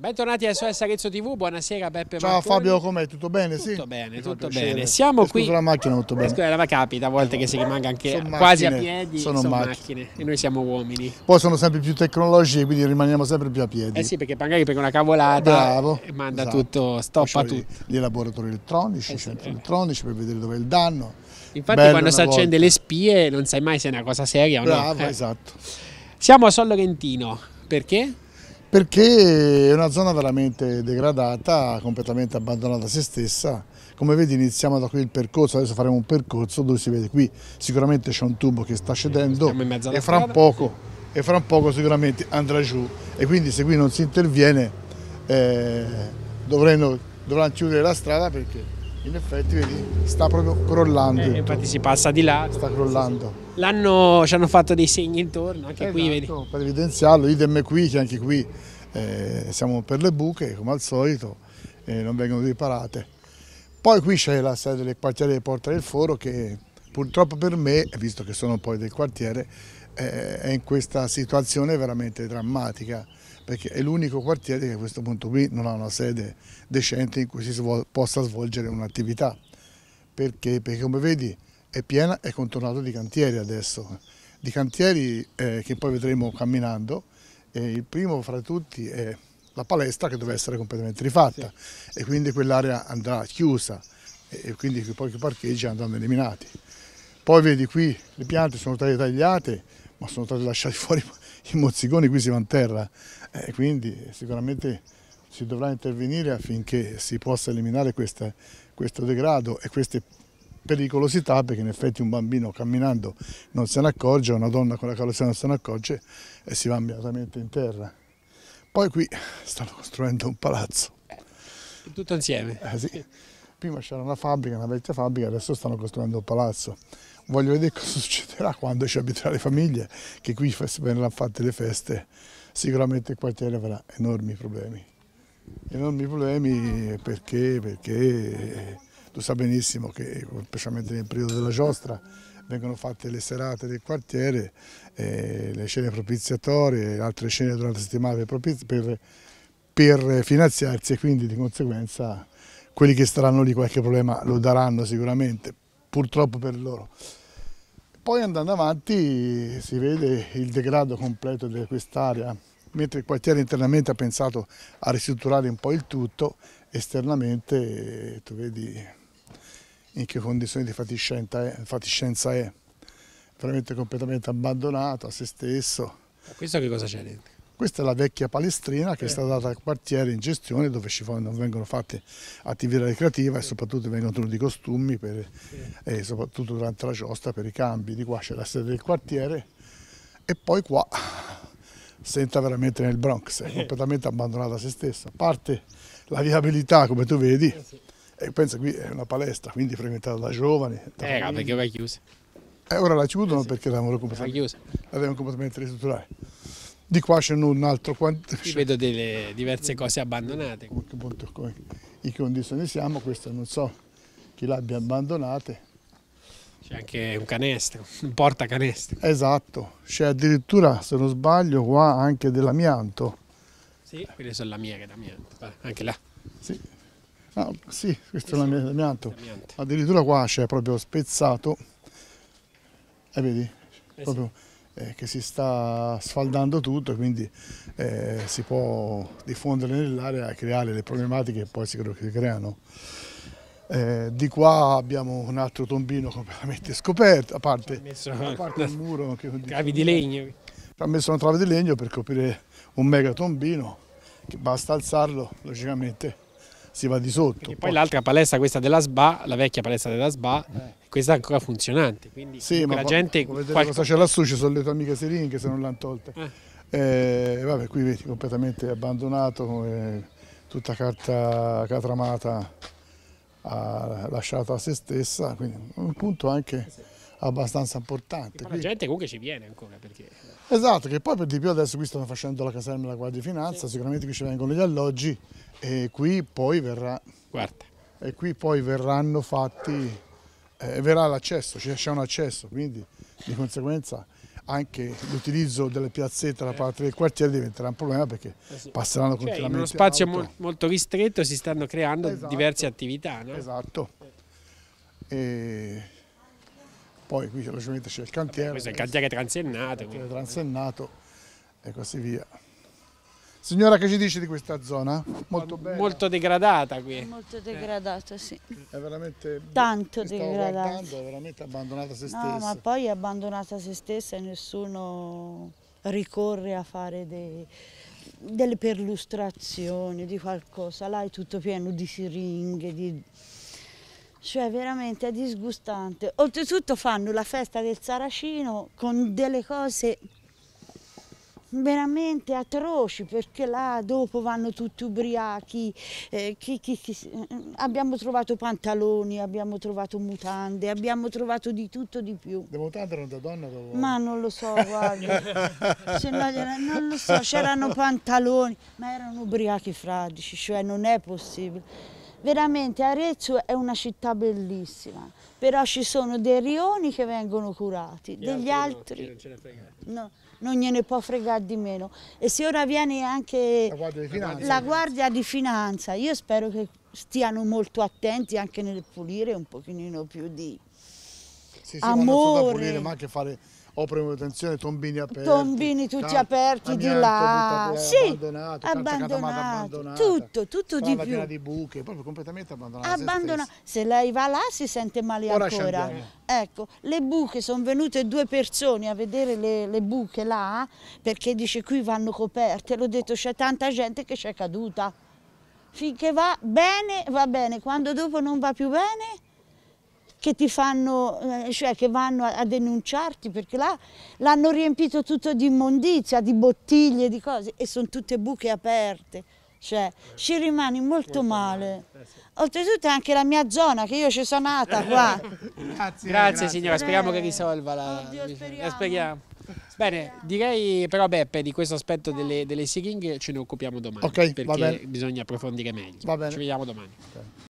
Bentornati a SOS Arezzo TV, buonasera Beppe Ciao Marconi. Fabio, com'è? Tutto bene? Tutto sì? bene, tutto piacere. bene. Siamo Escuso qui... la macchina, tutto bene. Scusa, ma capita a volte che si rimanga anche sono quasi macchine, a piedi, sono, sono macchine. macchine. e noi siamo uomini. Poi sono sempre più tecnologiche, quindi rimaniamo sempre più a piedi. Eh sì, perché magari per una cavolata Bravo, manda esatto. tutto, stoppa tutto. Gli laboratori elettronici, esatto. centri eh. elettronici per vedere dove è il danno. Infatti Bello quando si accende volta. le spie non sai mai se è una cosa seria o Bravo, no. Bravo, eh. esatto. Siamo a Sol Lorentino, perché? perché è una zona veramente degradata, completamente abbandonata a se stessa. Come vedi iniziamo da qui il percorso, adesso faremo un percorso dove si vede qui sicuramente c'è un tubo che sta scendendo e fra, poco, e fra poco sicuramente andrà giù e quindi se qui non si interviene eh, dovranno, dovranno chiudere la strada perché in effetti vedi, sta proprio crollando. Eh, infatti si passa di là. Sta crollando. L'hanno, ci hanno fatto dei segni intorno, anche esatto, qui vedi. Esatto, per evidenziarlo, idem qui, che anche qui eh, siamo per le buche, come al solito, eh, non vengono riparate. Poi qui c'è la sede del quartiere di Porta del Foro che purtroppo per me, visto che sono poi del quartiere, eh, è in questa situazione veramente drammatica perché è l'unico quartiere che a questo punto qui non ha una sede decente in cui si svol possa svolgere un'attività. Perché? perché? come vedi è piena e contornata di cantieri adesso, di cantieri eh, che poi vedremo camminando. Eh, il primo fra tutti è la palestra che deve essere completamente rifatta sì. e quindi quell'area andrà chiusa e quindi i pochi parcheggi andranno eliminati. Poi vedi qui le piante sono state tagliate ma sono stati lasciati fuori i mozziconi, qui si va in terra, eh, quindi sicuramente si dovrà intervenire affinché si possa eliminare questa, questo degrado e queste pericolosità perché in effetti un bambino camminando non se ne accorge, una donna con la carrozza non se ne accorge e eh, si va immediatamente in terra. Poi qui stanno costruendo un palazzo. Tutto insieme? Eh, sì prima c'era una fabbrica, una vecchia fabbrica, adesso stanno costruendo il palazzo. Voglio vedere cosa succederà quando ci abiterà le famiglie, che qui verranno fatte le feste, sicuramente il quartiere avrà enormi problemi. Enormi problemi perché, perché tu sai benissimo che specialmente nel periodo della giostra vengono fatte le serate del quartiere, eh, le scene propiziatorie, altre scene durante la settimana per, per, per finanziarsi e quindi di conseguenza quelli che staranno lì qualche problema lo daranno sicuramente, purtroppo per loro. Poi andando avanti si vede il degrado completo di quest'area, mentre il quartiere internamente ha pensato a ristrutturare un po' il tutto, esternamente eh, tu vedi in che condizioni di fatiscenza è, fatiscenza è veramente completamente abbandonato a se stesso. questo che cosa c'è dentro? Questa è la vecchia palestrina che è stata data al quartiere in gestione dove non vengono fatte attività ricreative e soprattutto vengono tenuti i costumi per, e soprattutto durante la giosta per i cambi. Di qua c'è la sede del quartiere e poi qua senta veramente nel Bronx, è completamente abbandonata a se stessa. A parte la viabilità come tu vedi, e pensa qui è una palestra, quindi frequentata da giovani. Da eh, perché va chiusa. E eh, ora la chiudono perché l'avevano completamente, completamente ristrutturata. Di qua c'è un altro... Ci vedo delle diverse cose abbandonate. In che condizioni siamo, questo non so chi l'abbia abbandonate. C'è anche un canestro, un portacanestro. Esatto, c'è addirittura, se non sbaglio, qua anche dell'amianto. Sì, quelle sono la mia che è d'amianto, anche là. Sì, ah, sì questo sì, è l'amianto. Addirittura qua c'è proprio spezzato, e eh, vedi, eh, proprio... Sì eh, che si sta sfaldando tutto quindi eh, si può diffondere nell'aria e creare le problematiche che poi si, si creano. Eh, di qua abbiamo un altro tombino completamente scoperto, a parte, messo, a parte il muro. Che, travi di legno. Ha messo una trave di legno per coprire un mega tombino, che basta alzarlo, logicamente si va di sotto. E poi, poi l'altra palestra, questa della SBA, la vecchia palestra della SBA, eh questa è ancora funzionante. Quindi sì, ma la gente. Vedete qualche... cosa c'è lassù? Ci sono le tue amiche seringhe se non l'hanno tolta. Eh. eh. vabbè, qui vedi completamente abbandonato, eh, tutta carta catramata lasciata a se stessa, quindi un punto anche abbastanza importante. Ma la gente comunque ci viene ancora perché... Esatto, che poi per di più adesso qui stanno facendo la caserma della Guardia di Finanza, sì. sicuramente qui ci vengono gli alloggi e qui poi verrà... E qui poi verranno fatti eh, verrà l'accesso, c'è un accesso, quindi di conseguenza anche l'utilizzo delle piazzette da parte del quartiere diventerà un problema perché eh passeranno cioè, continuamente. In uno spazio molto, molto ristretto si stanno creando esatto, diverse attività. No? Esatto. E poi qui velocemente c'è il cantiere. Questo è il cantiere transennato. Il cantiere transennato e così via. Signora, che ci dice di questa zona? Molto bella. Molto degradata qui. È molto degradata, sì. È veramente... Tanto degradata. È veramente abbandonata se stessa. No, ma poi è abbandonata se stessa e nessuno ricorre a fare dei, delle perlustrazioni, di qualcosa. Là è tutto pieno di siringhe, di... Cioè veramente è disgustante. Oltretutto fanno la festa del Saracino con delle cose veramente atroci perché là dopo vanno tutti ubriachi, eh, chi, chi, chi, eh, eh, abbiamo trovato pantaloni, abbiamo trovato mutande, abbiamo trovato di tutto di più. Le mutande erano da donna? Dopo... Ma non lo so, guarda, Se no, non lo so, c'erano pantaloni, ma erano ubriachi fradici, cioè non è possibile. Veramente Arezzo è una città bellissima, però ci sono dei rioni che vengono curati, Gli degli altri, no, non, ce no, non gliene può fregare di meno. E se ora viene anche la Guardia di Finanza, la guardia di finanza io spero che stiano molto attenti anche nel pulire un pochino più di sì, sì, amore. da pulire, ma anche fare opere di manutenzione, tombini aperti. Tombini tutti aperti di là. Sì, abbandonato, abbandonato. Tutto, tutto di più. di buche, proprio completamente abbandonata. Abbandona. Se, se lei va là si sente male Ora ancora. Ecco, le buche, sono venute due persone a vedere le, le buche là, perché dice qui vanno coperte. L'ho detto c'è tanta gente che c'è caduta. Finché va bene, va bene. Quando dopo non va più bene che ti fanno, eh, cioè che vanno a, denunciarti perché là l'hanno riempito tutto di immondizia, di bottiglie, di cose e sono tutte buche aperte. Cioè, ci rimani molto, molto male. male. Eh, Oltretutto è anche la mia zona, che io ci sono nata qua. grazie, grazie, grazie, signora, speriamo che eh, risolva la... Oddio, speriamo. speriamo. Bene, direi però Beppe di questo aspetto delle, delle siringhe ce ne occupiamo domani, okay, perché bisogna approfondire meglio. Ci vediamo domani. Okay.